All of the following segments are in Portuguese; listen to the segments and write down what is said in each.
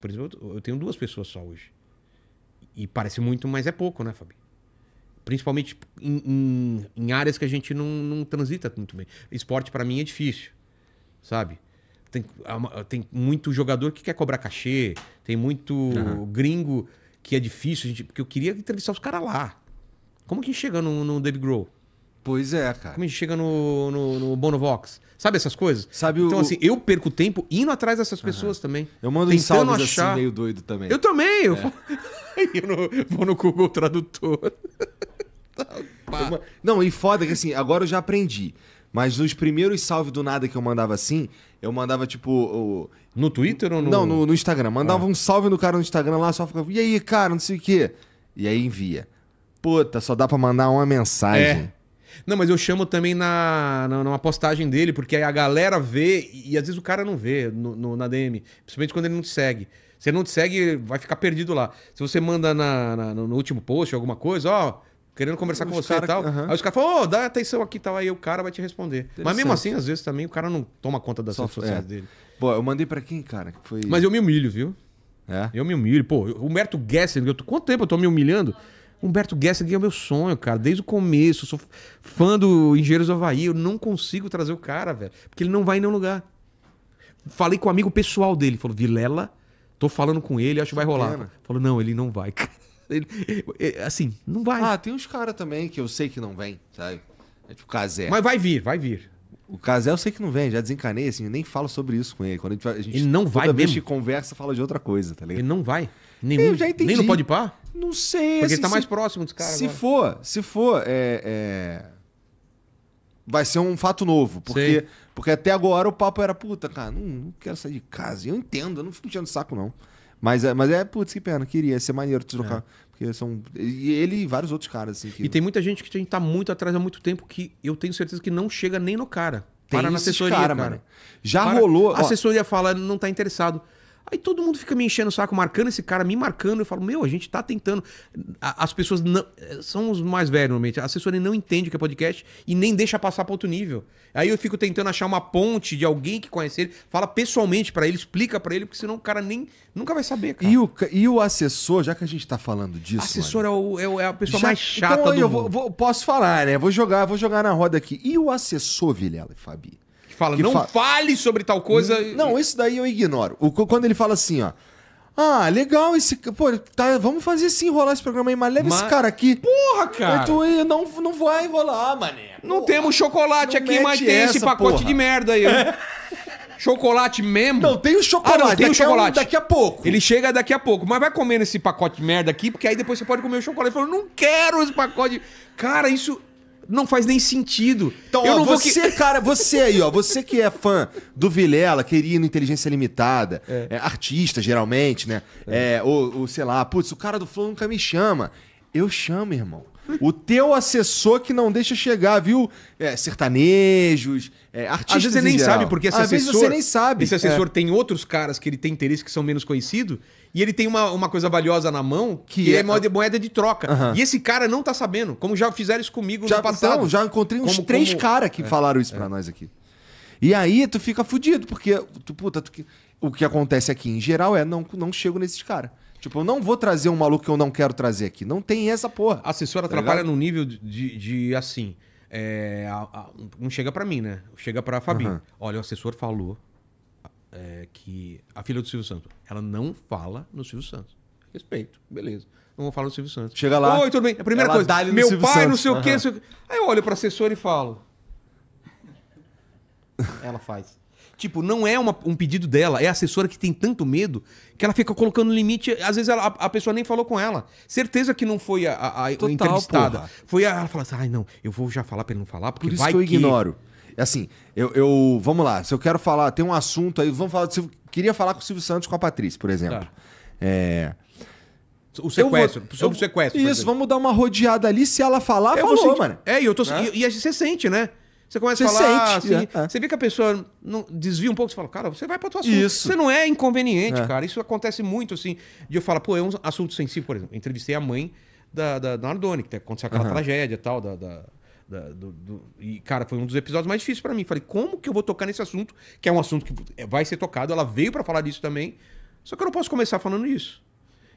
Por exemplo, eu tenho duas pessoas só hoje. E parece muito, mas é pouco, né, Fabi? Principalmente em, em, em áreas que a gente não, não transita muito bem. Esporte, para mim, é difícil, sabe? Tem, é tem muito jogador que quer cobrar cachê, tem muito uhum. gringo que é difícil, gente, porque eu queria entrevistar os caras lá. Como que chega no, no Grohl? Pois é, cara. Como a gente chega no, no, no Bonovox. Sabe essas coisas? Sabe então, o... Então, assim, eu perco tempo indo atrás dessas pessoas uhum. também. Eu mando uns salves achar... assim, meio doido também. Eu também. Eu, é. eu no... vou no Google Tradutor. Tá, não, e foda que assim, agora eu já aprendi. Mas nos primeiros salve do nada que eu mandava assim, eu mandava tipo. O... No Twitter ou no. Não, no, no Instagram. Mandava ah. um salve no cara no Instagram lá, só ficava. E aí, cara, não sei o quê. E aí envia. Puta, só dá pra mandar uma mensagem. É. Não, mas eu chamo também na, na, numa postagem dele, porque aí a galera vê e às vezes o cara não vê no, no, na DM, principalmente quando ele não te segue. Se ele não te segue, vai ficar perdido lá. Se você manda na, na no último post alguma coisa, ó, querendo conversar os com você cara, e tal. Uh -huh. Aí os caras falam, ô, oh, dá atenção aqui e tal. Aí o cara vai te responder. Mas mesmo assim, às vezes também o cara não toma conta das redes sociais é. dele. Pô, eu mandei para quem, cara? Foi... Mas eu me humilho, viu? É? Eu me humilho. Pô, o Humberto Gessler, eu tô, quanto tempo eu tô me humilhando? Humberto Gessinger é o meu sonho, cara. Desde o começo, sou fã do Engenheiros do Havaí. Eu não consigo trazer o cara, velho. Porque ele não vai em nenhum lugar. Falei com o um amigo pessoal dele. Falou, Vilela, tô falando com ele, acho que vai rolar. Falou, não, ele não vai, Ele, é, assim, não vai. Ah, tem uns caras também que eu sei que não vem, sabe? É tipo Casé. Mas vai vir, vai vir. O Casé eu sei que não vem, já desencanei, assim, eu nem falo sobre isso com ele. Quando a gente, ele não vai toda mesmo. que conversa, fala de outra coisa, tá ligado? Ele não vai. Nenhum, eu já entendi. Nem no Pode Par? Não sei. Porque assim, ele tá se, mais próximo dos caras. Se agora. for, se for, é, é, vai ser um fato novo. Porque, porque até agora o papo era, puta, cara, não, não quero sair de casa. E eu entendo, eu não fico enchendo o saco, não. Mas, é, mas é, putz, que pena, queria ser maneiro te trocar. É. Porque são. E ele e vários outros caras, assim. Que... E tem muita gente que a gente tá muito atrás há muito tempo que eu tenho certeza que não chega nem no cara. Tem para na assessoria. Cara, cara. Já para... rolou. A assessoria fala, não tá interessado. Aí todo mundo fica me enchendo o saco, marcando esse cara, me marcando. Eu falo, meu, a gente tá tentando. As pessoas não, são os mais velhos normalmente. A assessoria não entende o que é podcast e nem deixa passar para outro nível. Aí eu fico tentando achar uma ponte de alguém que conhece ele, fala pessoalmente para ele, explica para ele, porque senão o cara nem nunca vai saber. Cara. E, o, e o assessor, já que a gente tá falando disso. Assessor é, o, é, é, a pessoa já, mais chata então, do eu mundo. Vou, vou, posso falar, né? Vou jogar, vou jogar na roda aqui. E o assessor, Vilela e Fabi? fala, que não fa... fale sobre tal coisa. Não, isso daí eu ignoro. O, quando ele fala assim, ó. Ah, legal esse. Pô, tá, vamos fazer sim enrolar esse programa aí, mas leva mas... esse cara aqui. Porra, cara! Tu, não, não vai rolar, mané. Porra. Não temos chocolate não aqui, mas tem esse pacote porra. de merda aí. É. chocolate mesmo? Não, tem o chocolate. Ah, não, tem o chocolate. daqui a pouco. Ele chega daqui a pouco. Mas vai comendo esse pacote de merda aqui, porque aí depois você pode comer o chocolate. Ele falou, não quero esse pacote. Cara, isso não faz nem sentido. Então, eu ó, não vou você, que... cara, você aí, ó, você que é fã do Vilela, querido Inteligência Limitada, é. É, artista geralmente, né? É. é ou, ou sei lá, putz, o cara do Flow nunca me chama. Eu chamo, irmão. O teu assessor que não deixa chegar, viu? É, sertanejos, é, artistas. Às vezes você nem geral. sabe, porque esse Às assessor. Vezes você nem sabe. Esse assessor é. tem outros caras que ele tem interesse que são menos conhecidos. E ele tem uma, uma coisa valiosa na mão que, que é, é moeda de troca. Uhum. E esse cara não tá sabendo, como já fizeram isso comigo já, no então, passado. Então, já encontrei uns como, três como... caras que é. falaram isso é. para nós aqui. E aí tu fica fudido, porque tu, puta, tu, o que acontece aqui em geral é não, não chego nesses caras. Tipo, eu não vou trazer um maluco que eu não quero trazer aqui. Não tem essa porra. A assessora tá trabalha ligado? no nível de, de assim. É, a, a, não chega para mim, né? Chega pra Fabi. Uhum. Olha, o assessor falou é, que a filha é do Silvio Santos, ela não fala no Silvio Santos. Respeito, beleza. Não vou falar no Silvio Santos. Chega lá. Oi, tudo bem? É a primeira coisa, meu pai, não sei uhum. o quê. Aí eu olho pro assessor e falo. ela faz. Tipo, não é uma, um pedido dela, é a assessora que tem tanto medo que ela fica colocando limite. Às vezes ela, a, a, pessoa nem falou com ela. Certeza que não foi a, a, a Total, entrevistada. Porra. Foi a, ela falar assim: ai, não, eu vou já falar pra ele não falar, porque Por isso vai que eu que... ignoro. É assim, eu, eu. Vamos lá, se eu quero falar, tem um assunto aí, vamos falar. Se eu queria falar com o Silvio Santos com a Patrícia, por exemplo. Tá. É. O sequestro, vou, sobre o sequestro. Isso, vamos dar uma rodeada ali. Se ela falar, é, eu falou, sentir, mano. É, e eu tô. É? E, e a gente se sente, né? Você começa você a falar sente, assim, é, é, você vê que a pessoa não, desvia um pouco, você fala, cara, você vai para outro assunto. Isso. Você não é inconveniente, é. cara. Isso acontece muito, assim. De eu falar, pô, é um assunto sensível, por exemplo. Eu entrevistei a mãe da, da, da Nardone, que aconteceu aquela uhum. tragédia e tal, da, da... Da, do, do, e, cara, foi um dos episódios mais difíceis para mim. Falei, como que eu vou tocar nesse assunto? Que é um assunto que vai ser tocado, ela veio para falar disso também. Só que eu não posso começar falando isso.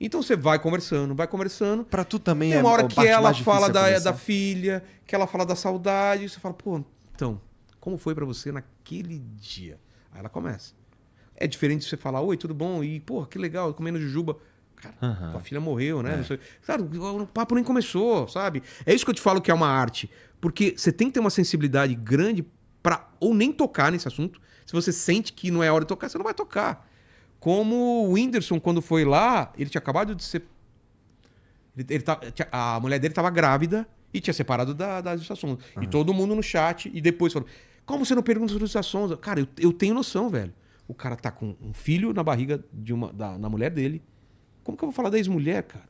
Então você vai conversando, vai conversando. Para tu também Tem é uma hora que ela fala da, é da filha, que ela fala da saudade, você fala, pô, então, como foi para você naquele dia? Aí ela começa. É diferente de você falar, oi, tudo bom? E, pô, que legal, comendo jujuba. Cara, uhum. tua filha morreu, né? É. Claro, o papo nem começou, sabe? É isso que eu te falo que é uma arte. Porque você tem que ter uma sensibilidade grande para ou nem tocar nesse assunto. Se você sente que não é hora de tocar, você não vai tocar. Como o Whindersson, quando foi lá, ele tinha acabado de ser. Ele, ele tá, a mulher dele estava grávida e tinha separado da, da Sonza. Uhum. E todo mundo no chat, e depois falou: Como você não pergunta sobre Justa Sonza? Cara, eu, eu tenho noção, velho. O cara tá com um filho na barriga de uma, da, na mulher dele. Como que eu vou falar da ex-mulher, cara?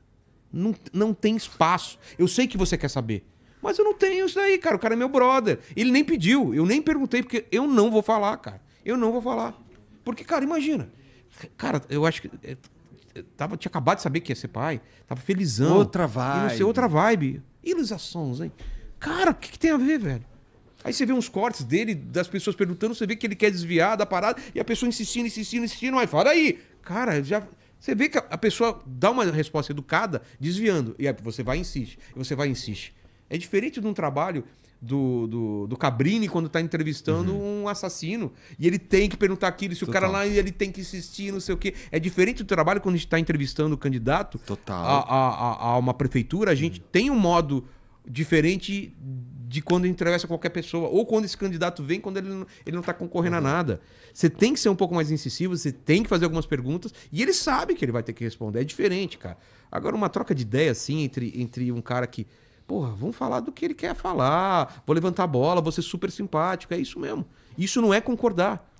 Não, não tem espaço. Eu sei que você quer saber. Mas eu não tenho isso daí, cara. O cara é meu brother. Ele nem pediu, eu nem perguntei, porque eu não vou falar, cara. Eu não vou falar. Porque, cara, imagina. Cara, eu acho que. É, é, tava, tinha acabado de saber que ia ser pai. Tava felizão. Outra vibe. E não sei, outra vibe. Ilusações, hein? Cara, o que, que tem a ver, velho? Aí você vê uns cortes dele, das pessoas perguntando, você vê que ele quer desviar da parada, e a pessoa insistindo, insistindo, insistindo, mas fala aí. Cara, já. Você vê que a pessoa dá uma resposta educada, desviando. E aí você vai e insiste. E você vai e insiste. É diferente de um trabalho do, do, do Cabrini quando tá entrevistando uhum. um assassino. E ele tem que perguntar aquilo, se Total. o cara lá ele tem que insistir, não sei o quê. É diferente do trabalho quando a gente está entrevistando o candidato a, a, a, uma prefeitura, a gente uhum. tem um modo diferente de quando entrevista qualquer pessoa. Ou quando esse candidato vem, quando ele não, ele não tá concorrendo uhum. a nada. Você tem que ser um pouco mais incisivo, você tem que fazer algumas perguntas. E ele sabe que ele vai ter que responder. É diferente, cara. Agora, uma troca de ideia, assim, entre, entre um cara que Porra, vamos falar do que ele quer falar. Vou levantar a bola, vou ser super simpático. É isso mesmo. Isso não é concordar.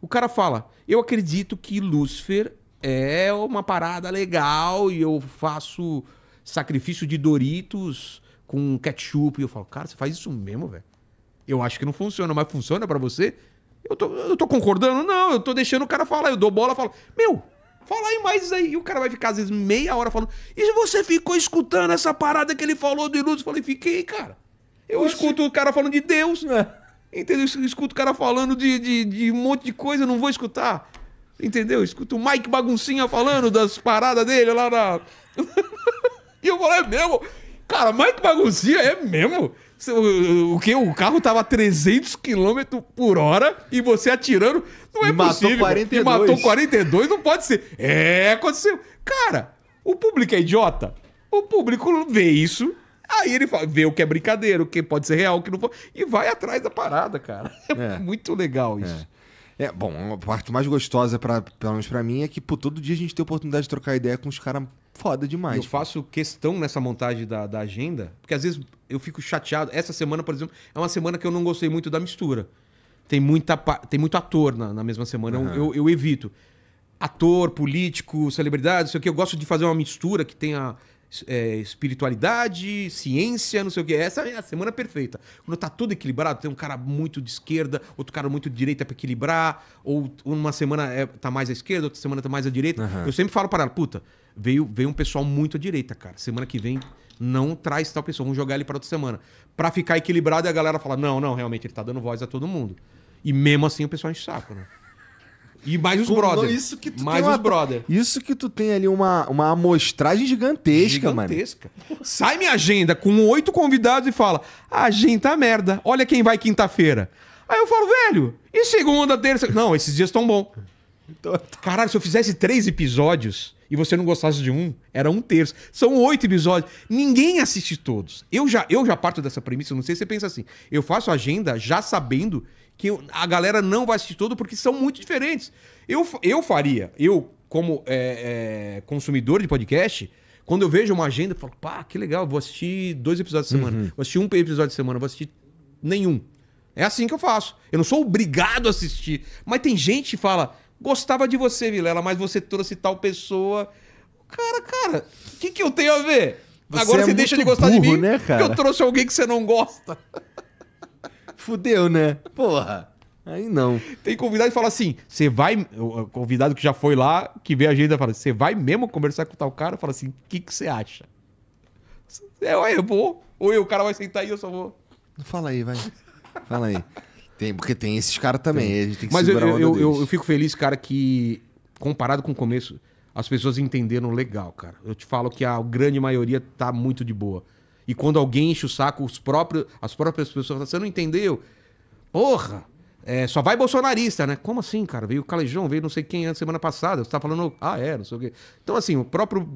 O cara fala: Eu acredito que Lúcifer é uma parada legal e eu faço sacrifício de Doritos com ketchup. E eu falo: Cara, você faz isso mesmo, velho? Eu acho que não funciona, mas funciona para você? Eu tô, eu tô concordando? Não, eu tô deixando o cara falar. Eu dou bola e falo: Meu, Fala aí mais isso aí. E o cara vai ficar, às vezes, meia hora falando. E você ficou escutando essa parada que ele falou do Iludes? Eu falei, fiquei, cara. Eu Oxi. escuto o cara falando de Deus, né? Entendeu? Eu escuto o cara falando de, de, de um monte de coisa, não vou escutar. Entendeu? Eu escuto o Mike Baguncinha falando das paradas dele lá na. e eu falo, é mesmo? Cara, Mike Baguncinha é mesmo? O, o que? O carro tava a 300 km por hora e você atirando. Não é e possível. Matou 42. E matou 42, não pode ser. É, aconteceu. Cara, o público é idiota. O público vê isso Aí ele vê o que é brincadeira, o que pode ser real, o que não pode. E vai atrás da parada, cara. É, é. muito legal é. isso. É. é. bom, a parte mais gostosa, pra, pelo menos pra mim, é que pô, todo dia a gente tem a oportunidade de trocar ideia com os caras foda demais. Eu pô. faço questão nessa montagem da, da agenda, porque às vezes eu fico chateado. Essa semana, por exemplo, é uma semana que eu não gostei muito da mistura. Tem, muita, tem muito ator na, na mesma semana, uhum. eu, eu evito. Ator, político, celebridade, não sei o que. Eu gosto de fazer uma mistura que tenha é, espiritualidade, ciência, não sei o que. Essa é a semana perfeita. Quando tá tudo equilibrado, tem um cara muito de esquerda, outro cara muito de direita para equilibrar, ou uma semana é, tá mais à esquerda, outra semana tá mais à direita. Uhum. Eu sempre falo para ela, puta, veio, veio um pessoal muito à direita, cara. Semana que vem não traz tal pessoa, vamos jogar ele para outra semana. Para ficar equilibrado e a galera fala: não, não, realmente ele tá dando voz a todo mundo. E mesmo assim o pessoal enche o saco, né? E mais os brother. Isso que tu mais tem os uma, brother. Isso que tu tem ali uma, uma amostragem gigantesca, gigantesca. mano. Gigantesca. Sai minha agenda com oito convidados e fala: a agenda tá merda, olha quem vai quinta-feira. Aí eu falo, velho, e segunda, terça? Não, esses dias estão bons. Então, caralho, se eu fizesse três episódios e você não gostasse de um, era um terço. São oito episódios. Ninguém assiste todos. Eu já, eu já parto dessa premissa, não sei se você pensa assim. Eu faço agenda já sabendo que eu, a galera não vai assistir todo porque são muito diferentes. Eu, eu faria, eu como é, é, consumidor de podcast, quando eu vejo uma agenda, eu falo, pá, que legal, vou assistir dois episódios de semana, uhum. vou assistir um episódio de semana, vou assistir nenhum. É assim que eu faço. Eu não sou obrigado a assistir. Mas tem gente que fala, Gostava de você, Vilela, mas você trouxe tal pessoa. Cara, cara, o que, que eu tenho a ver? Você Agora é você deixa de gostar burro, de mim né, cara? porque eu trouxe alguém que você não gosta. Fudeu, né? Porra. Aí não. Tem convidado que fala assim: você vai. O convidado que já foi lá, que vê a agenda, fala: você vai mesmo conversar com tal cara? Fala assim: o que, que você acha? É, eu vou. Ou eu, o cara vai sentar e eu só vou. Fala aí, vai. Fala aí. Tem, porque tem esses caras também. Tem. A gente tem que Mas eu, eu, eu, eu, fico feliz, cara, que comparado com o começo, as pessoas entenderam legal, cara. Eu te falo que a grande maioria tá muito de boa. E quando alguém enche o saco, os próprios, as próprias pessoas falam, você não entendeu? Porra! É, só vai bolsonarista, né? Como assim, cara? Veio o Calejão, veio não sei quem antes, semana passada. Você tá falando, ah, é, não sei o quê. Então, assim, o próprio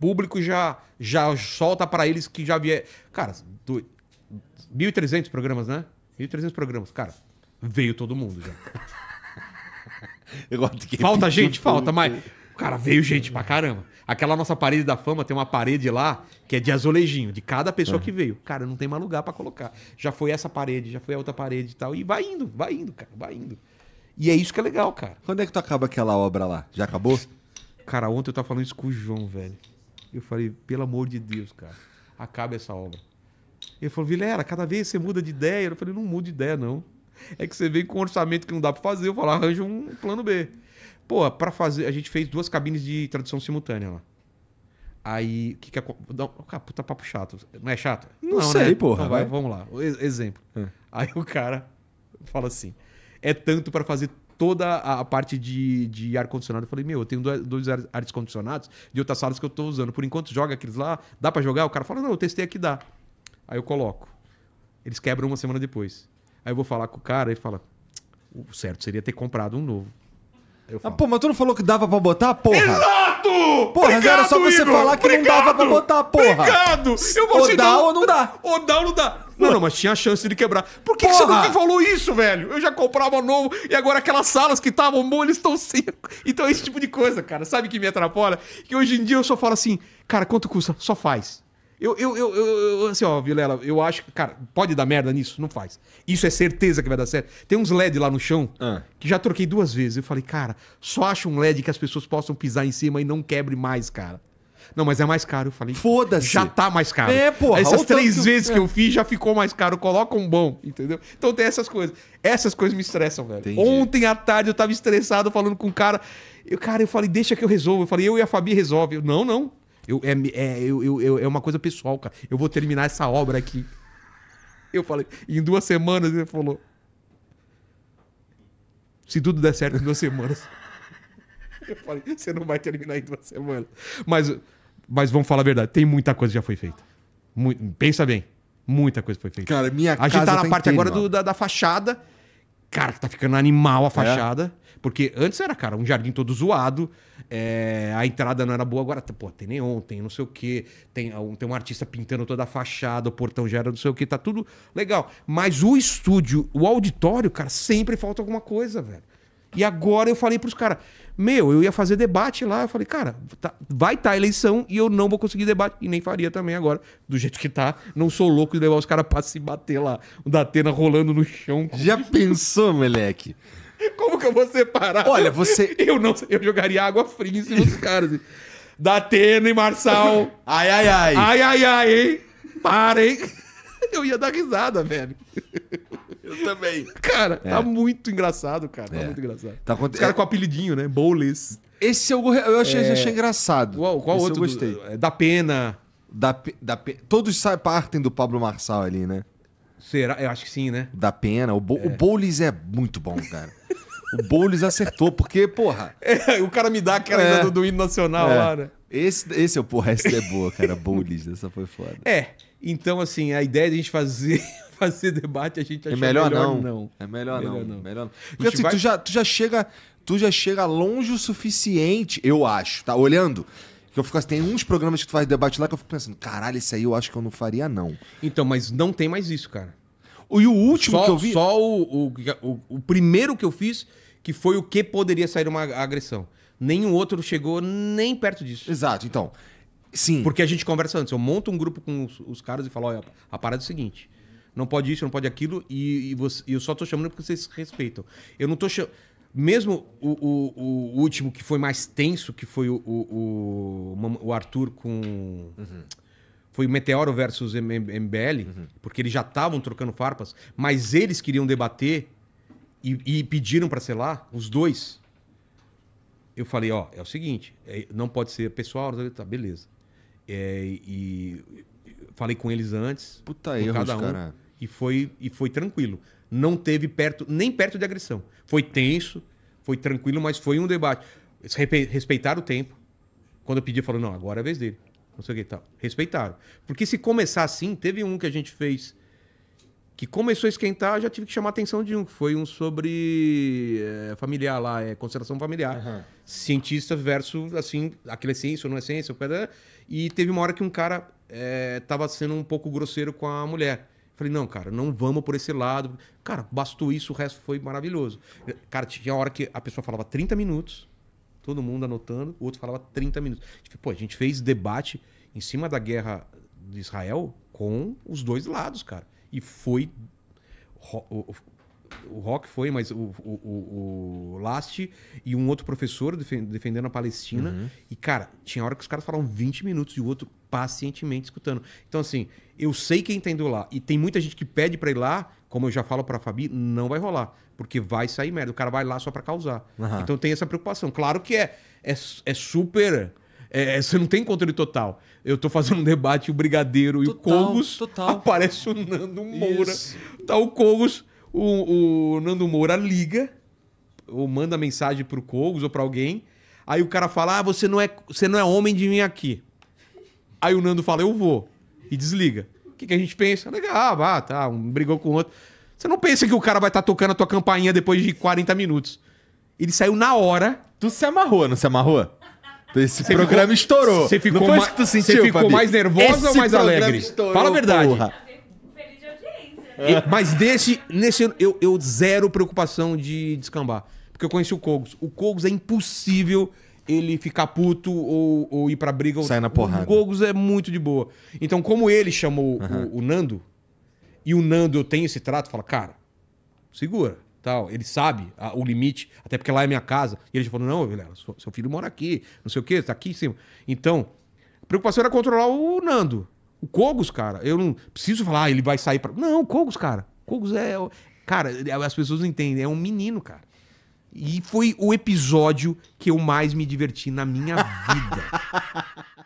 público já, já solta para eles que já vier. Cara, 1.300 programas, né? 1.300 programas. Cara, veio todo mundo já. falta gente? Falta, mas. Cara, veio gente pra caramba. Aquela nossa parede da fama tem uma parede lá que é de azulejinho, de cada pessoa é. que veio. Cara, não tem mais lugar para colocar. Já foi essa parede, já foi a outra parede e tal. E vai indo, vai indo, cara, vai indo. E é isso que é legal, cara. Quando é que tu acaba aquela obra lá? Já acabou? Cara, ontem eu tava falando isso com o João, velho. Eu falei, pelo amor de Deus, cara, acaba essa obra. Ele falou, era cada vez você muda de ideia. Eu falei, não muda de ideia, não. É que você vem com um orçamento que não dá para fazer. Eu falo, arranja um plano B. Pô, para fazer. A gente fez duas cabines de tradução simultânea lá. Aí, o que que é. cara, puta papo chato. Não é chato? Não, não sei, né? porra. Então, vai, né? vamos lá. Exemplo. Hum. Aí o cara fala assim: é tanto para fazer toda a parte de, de ar-condicionado. Eu falei, meu, eu tenho dois ar-condicionados de outras salas que eu tô usando. Por enquanto, joga aqueles lá, dá para jogar? O cara fala, não, eu testei aqui, dá. Aí eu coloco. Eles quebram uma semana depois. Aí eu vou falar com o cara e fala: o certo seria ter comprado um novo. Ah, pô, mas tu não falou que dava pra botar, porra? Exato! Porra, Obrigado, era só você Igor. falar que Obrigado. não dava pra botar, porra. Obrigado! Eu vou ou dá ou não dá. Ou dá ou não dá. Não, não, mas tinha a chance de quebrar. Por que, que, você nunca falou isso, velho? Eu já comprava novo e agora aquelas salas que estavam boas, eles estão seco. Então é esse tipo de coisa, cara. Sabe que me atrapalha? Que hoje em dia eu só falo assim, cara, quanto custa? Só faz. Eu, eu, eu, eu, assim, ó, Vilela, eu acho. Cara, pode dar merda nisso? Não faz. Isso é certeza que vai dar certo. Tem uns LED lá no chão ah. que já troquei duas vezes. Eu falei, cara, só acho um LED que as pessoas possam pisar em cima e não quebre mais, cara. Não, mas é mais caro. Eu falei, foda-se. Já tá mais caro. É, porra. Essas três que... vezes que é. eu fiz já ficou mais caro. Coloca um bom, entendeu? Então tem essas coisas. Essas coisas me estressam, velho. Entendi. Ontem à tarde eu tava estressado falando com o um cara. Eu, cara, eu falei, deixa que eu resolvo. Eu falei, eu e a Fabi resolve. Eu, não, não. Eu, é, é, eu, eu, é uma coisa pessoal, cara. Eu vou terminar essa obra aqui. Eu falei, em duas semanas ele falou. Se tudo der certo em duas semanas. Eu falei, você não vai terminar em duas semanas. Mas, mas vamos falar a verdade, tem muita coisa que já foi feita. Muito, pensa bem, muita coisa foi feita. Cara, minha a gente tá na tá parte inteiro, agora do, da, da fachada cara, tá ficando animal a é? fachada. É. Porque antes era, cara, um jardim todo zoado, é, a entrada não era boa, agora, tá, pô, tem neon, tem não sei o quê, tem, ah, tem um artista pintando toda a fachada, o portão já era não sei o quê, tá tudo legal. Mas o estúdio, o auditório, cara, sempre falta alguma coisa, velho. E agora eu falei pros caras, meu, eu ia fazer debate lá. Eu falei, cara, tá, vai estar tá eleição e eu não vou conseguir debate. E nem faria também agora. Do jeito que tá, não sou louco de levar os caras pra se bater lá. O Datena rolando no chão. Já pensou, moleque? Como que eu vou separar? Olha, você. Eu não eu jogaria água fria em cima dos caras. Datena e Marçal. ai, ai, ai. Ai, ai, ai, hein? Parem. Eu ia dar risada, velho. Eu também. Cara, tá é. tá muito engraçado, cara. Tá é. muito engraçado. Tá cont... Os caras é. com apelidinho, né? Bowles. Esse eu, eu achei, é... achei engraçado. Qual, qual outro? Eu gostei. Do, é, da Pena. Da, da, todos partem do Pablo Marçal ali, né? Será? Eu acho que sim, né? Da Pena. O, Bo... É. o Bowles é muito bom, cara. o Bowles acertou, porque, porra. o cara me dá aquela é. do, do hino nacional lá, né? Esse, esse é o porra, esse é boa, cara. Bowles, essa foi foda. É. Então, assim, a ideia de a gente fazer, fazer debate, a gente é acha é melhor, melhor não. não. É melhor, melhor não. não. Melhor não. Porque assim, vai... tu, já, tu, já chega, tu já chega longe o suficiente, eu acho, tá? Olhando. Que eu fico assim, tem uns programas que tu faz debate lá que eu fico pensando, caralho, esse aí eu acho que eu não faria, não. Então, mas não tem mais isso, cara. E o último só, que eu vi. Só o, o, o, o primeiro que eu fiz, que foi o que poderia sair uma agressão. Nenhum outro chegou nem perto disso. Exato, então. Sim. Porque a gente conversa antes. Eu monto um grupo com os, os caras e falo: olha, a parada é o seguinte. Não pode isso, não pode aquilo, e, e, você, e eu só tô chamando porque vocês respeitam. Eu não tô chamando. Mesmo o, o, o, último que foi mais tenso, que foi o, o, o Arthur com. Uhum. Foi Meteoro versus MBL, uhum. porque eles já estavam trocando farpas, mas eles queriam debater e, e pediram para selar, os dois. Eu falei: ó, é o seguinte, é, não pode ser pessoal, tá, beleza. É, e falei com eles antes. Puta erro, cada um, cara. E foi, e foi tranquilo. Não teve perto, nem perto de agressão. Foi tenso, foi tranquilo, mas foi um debate. respeitaram o tempo. Quando eu pedi, falou, não, agora é a vez dele. Não sei o que tal. Respeitaram. Porque se começar assim, teve um que a gente fez que começou a esquentar, eu já tive que chamar a atenção de um, que foi um sobre é, familiar lá, é constelação familiar. Uhum. Cientista versus, assim, aquilo é ciência ou não é ciência, e teve uma hora que um cara estava eh, sendo um pouco grosseiro com a mulher. falei, não, cara, não vamos por esse lado. Cara, bastou isso, o resto foi maravilhoso. Cara, tinha hora que a pessoa falava 30 minutos, todo mundo anotando, o outro falava 30 minutos. Tipo, pô, a gente fez debate em cima da guerra de Israel com os dois lados, cara e foi. O Rock foi, mas o, o, o, Last e um outro professor defendendo a Palestina. Uhum. E, cara, tinha hora que os caras falavam 20 minutos e o outro pacientemente escutando. Então, assim, eu sei quem tá indo lá. E tem muita gente que pede para ir lá, como eu já falo pra Fabi, não vai rolar. Porque vai sair merda. O cara vai lá só para causar. Uhum. Então tem essa preocupação. Claro que é, é, é super é, é, você não tem controle total. Eu tô fazendo um debate, o Brigadeiro total, e o Cogos. Total. Aparece o Nando Moura. Isso. Tá o Cogos, o, o Nando Moura liga, ou manda mensagem pro Cogos ou para alguém. Aí o cara fala: Ah, você não é, você não é homem de vir aqui. Aí o Nando fala: Eu vou. E desliga. O que, que a gente pensa? Legal, ah, tá. Um brigou com o outro. Você não pensa que o cara vai estar tá tocando a tua campainha depois de 40 minutos. Ele saiu na hora. Tu se amarrou, não se amarrou? Esse programa ficou, estourou. Você ficou, mais, que tu sentiu, você ficou Fabi? mais nervosa Esse ou mais alegre? Estourou, Fala a verdade. Porra. E, mas desse, nesse eu, eu zero preocupação de descambar. Porque eu conheci o Kogos. O Kogos é impossível ele ficar puto ou, ou ir pra briga. Sai na porrada. O Kogos é muito de boa. Então, como ele chamou uhum. o, o Nando, e o Nando eu tenho esse trato, fala, cara, segura tal. Ele sabe a, o limite, até porque lá é minha casa. E ele já falou: não, Vilela, seu, seu filho mora aqui, não sei o quê, está aqui em cima. Então, a preocupação era controlar o Nando. O Cogos, cara, eu não preciso falar, ah, ele vai sair para. Não, o Cogos, cara. Cogos é. Cara, as pessoas não entendem, é um menino, cara. E foi o episódio que eu mais me diverti na minha vida.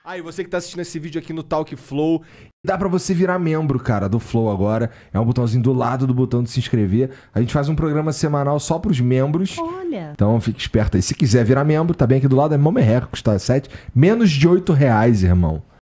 Aí ah, você que tá assistindo esse vídeo aqui no Talk Flow, dá para você virar membro, cara, do Flow agora. É um botãozinho do lado do botão de se inscrever. A gente faz um programa semanal só pros membros. Olha. Então fique esperto aí. Se quiser virar membro, tá bem aqui do lado, é Momerreco, custa 7, menos de 8 reais, irmão.